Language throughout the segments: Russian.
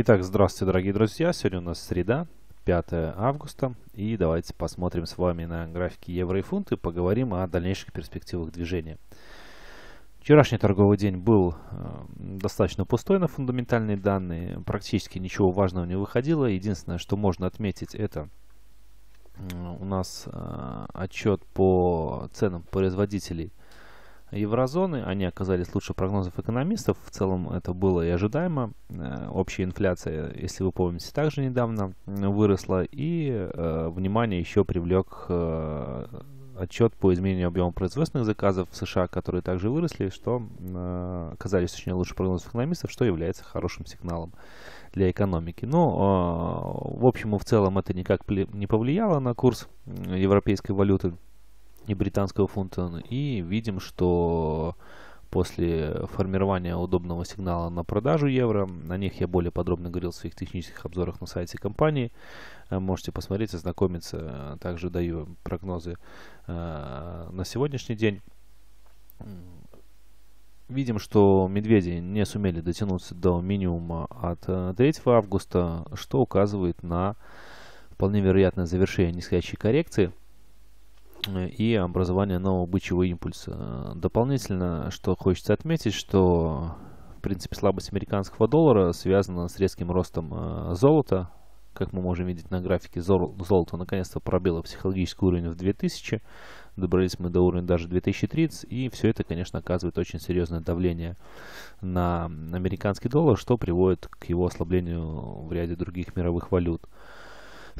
Итак, здравствуйте, дорогие друзья. Сегодня у нас среда, 5 августа. И давайте посмотрим с вами на графики евро и фунт и поговорим о дальнейших перспективах движения. Вчерашний торговый день был э, достаточно пустой на фундаментальные данные. Практически ничего важного не выходило. Единственное, что можно отметить, это э, у нас э, отчет по ценам производителей еврозоны. Они оказались лучше прогнозов экономистов. В целом это было и ожидаемо. Э, общая инфляция, если вы помните, также недавно выросла. И э, внимание еще привлек э, отчет по изменению объема производственных заказов в США, которые также выросли, что э, оказались очень лучше прогнозов экономистов, что является хорошим сигналом для экономики. Но, э, в общем в целом, это никак не повлияло на курс европейской валюты и британского фунта. И видим, что после формирования удобного сигнала на продажу евро. на них я более подробно говорил в своих технических обзорах на сайте компании. Э, можете посмотреть, ознакомиться. Также даю прогнозы э, на сегодняшний день. Видим, что медведи не сумели дотянуться до минимума от 3 э, августа, что указывает на вполне вероятное завершение нисходящей коррекции и образование нового бычьего импульса. Дополнительно, что хочется отметить, что в принципе слабость американского доллара связана с резким ростом э, золота. Как мы можем видеть на графике, золото наконец-то пробило психологический уровень в 2000. Добрались мы до уровня даже 2030. И все это, конечно, оказывает очень серьезное давление на американский доллар, что приводит к его ослаблению в ряде других мировых валют.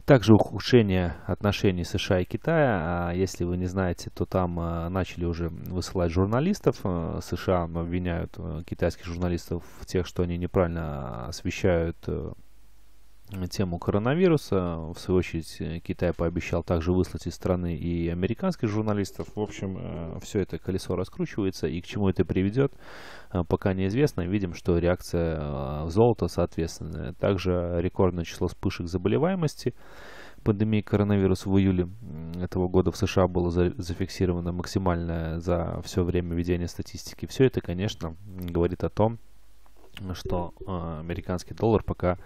Также ухудшение отношений США и Китая. А если вы не знаете, то там а, начали уже высылать журналистов. Э, США обвиняют э, китайских журналистов в тех, что они неправильно а, освещают э, тему коронавируса. В свою очередь э, Китай пообещал также выслать из страны и американских журналистов. В общем, э, все это колесо раскручивается и к чему это приведет, э, пока неизвестно. Видим, что реакция золота соответственная. Также рекордное число вспышек заболеваемости пандемии коронавируса в июле этого года в США было за, зафиксировано максимальное за все время ведения статистики. Все это, конечно, говорит о том, что э, американский доллар пока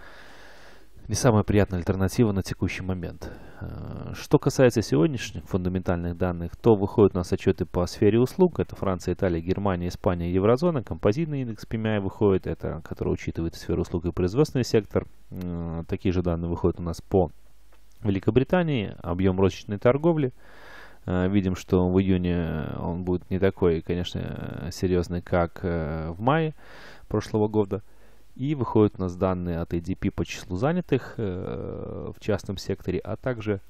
не самая приятная альтернатива на текущий момент. Э, что касается сегодняшних фундаментальных данных, то выходят у нас отчеты по сфере услуг. Это Франция, Италия, Германия, Испания, Еврозона. Композитный индекс PMI выходит, это который учитывает сферу услуг и производственный сектор. Э, такие же данные выходят у нас по Великобритании, объем розничной торговли. Э, видим, что в июне он будет не такой, конечно, серьезный, как в мае прошлого года. И выходят у нас данные от ADP по числу занятых э, в частном секторе, а также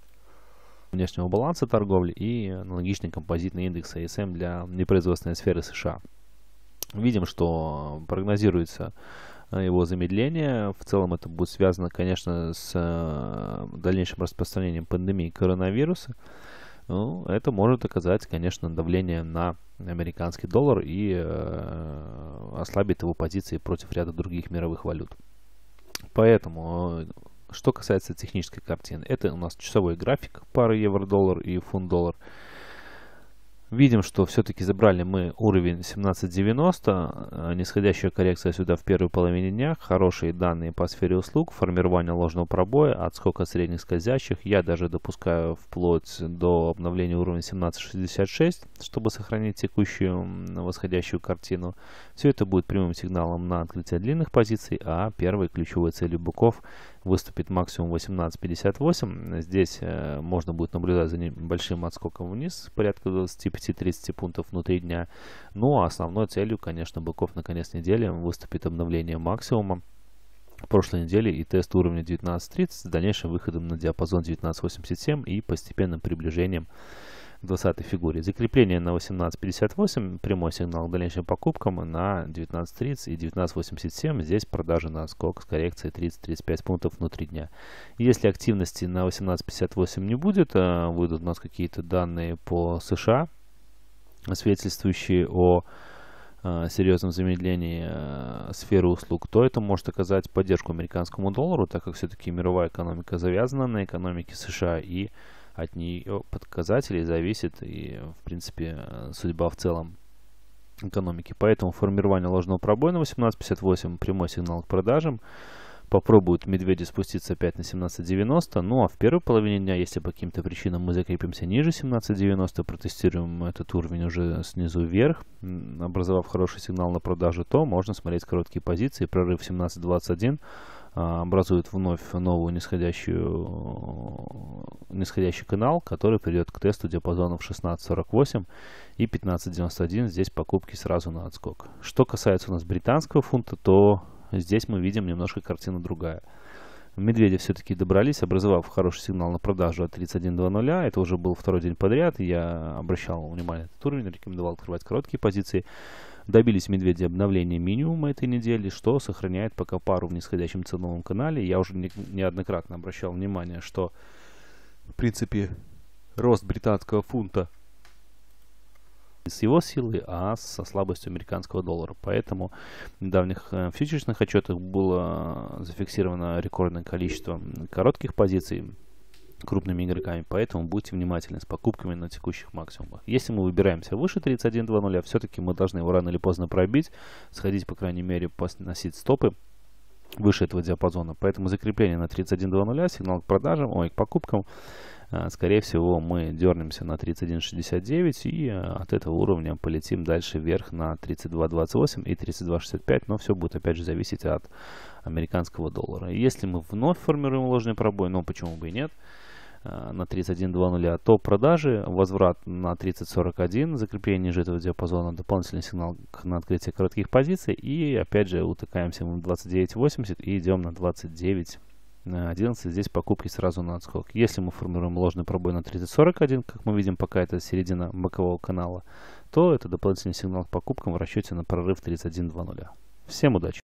внешнего баланса торговли и аналогичный композитный индекс ASM а для непроизводственной сферы США. Видим, что прогнозируется э, его замедление. В целом это будет связано, конечно, с э, дальнейшим распространением пандемии коронавируса ну, это может оказать, конечно, давление на американский доллар и э, ослабит его позиции против ряда других мировых валют. Поэтому, э, что касается технической картины, это у нас часовой график пары евро-доллар и фунт-доллар. доллар и фунт доллар Видим, что все-таки забрали мы уровень 1790, э, нисходящая коррекция сюда в первой половине дня, хорошие данные по сфере услуг, формирование ложного пробоя, отскок от средних скользящих, я даже допускаю вплоть до обновления уровня 1766, чтобы сохранить текущую восходящую картину. Все это будет прямым сигналом на открытие длинных позиций, а первой ключевой целью быков выступит максимум 18.58. Здесь э, можно будет наблюдать за небольшим отскоком вниз, порядка 25-30 пунктов внутри дня. Ну а основной целью, конечно, быков на конец недели выступит обновление максимума прошлой неделе и тест уровня 19.30 с дальнейшим выходом на диапазон 19.87 и постепенным приближением в 20 фигуре. Закрепление на 18.58, прямой сигнал к дальнейшим покупкам на 19.30 и 19.87. Здесь продажи на скок с коррекцией 30-35 пунктов внутри дня. Если активности на 18.58 не будет, э, выйдут у нас какие-то данные по США, свидетельствующие о э, серьезном замедлении э, сферы услуг, то это может оказать поддержку американскому доллару, так как все-таки мировая экономика завязана на экономике США и США от нее э, показателей зависит и, в принципе, э, судьба в целом экономики. Поэтому формирование ложного пробоя на 18.58, прямой сигнал к продажам. Попробуют медведи спуститься опять на 17.90. Ну а в первой половине дня, если по каким-то причинам мы закрепимся ниже 17.90, протестируем этот уровень уже снизу вверх, образовав хороший сигнал на продажу, то можно смотреть короткие позиции. Прорыв 17.21 образует вновь новую нисходящую, нисходящий канал, который придет к тесту диапазонов 16.48 и 15.91. Здесь покупки сразу на отскок. Что касается у нас британского фунта, то здесь мы видим немножко картина другая. Медведи все-таки добрались, образовав хороший сигнал на продажу от 31.00. Это уже был второй день подряд. Я обращал внимание на этот уровень, рекомендовал открывать короткие позиции. Добились медведи обновления минимума этой недели, что сохраняет пока пару в нисходящем ценовом канале. Я уже не, неоднократно обращал внимание, что в принципе рост британского фунта с его силой, а со слабостью американского доллара. Поэтому в недавних э, фьючерсных отчетах было зафиксировано рекордное количество коротких позиций крупными игроками, поэтому будьте внимательны с покупками на текущих максимумах. Если мы выбираемся выше 31.20, все-таки мы должны его рано или поздно пробить, сходить, по крайней мере, носить стопы выше этого диапазона. Поэтому закрепление на 31.20 сигнал к продажам, ой, к покупкам, а, скорее всего, мы дернемся на 31.69 и а, от этого уровня полетим дальше вверх на 32.28 и 32.65, но все будет опять же зависеть от американского доллара. Если мы вновь формируем ложный пробой, ну почему бы и нет, Э, на 31.00, то продажи, возврат на 30.41, закрепление ниже этого диапазона, дополнительный сигнал на открытие коротких позиций и опять же утыкаемся в 29.80 и идем на 29.11 здесь покупки сразу на отскок. Если мы формируем ложный пробой на 3041, как мы видим, пока это середина бокового канала, то это дополнительный сигнал к покупкам в расчете на прорыв 31.20 Всем удачи!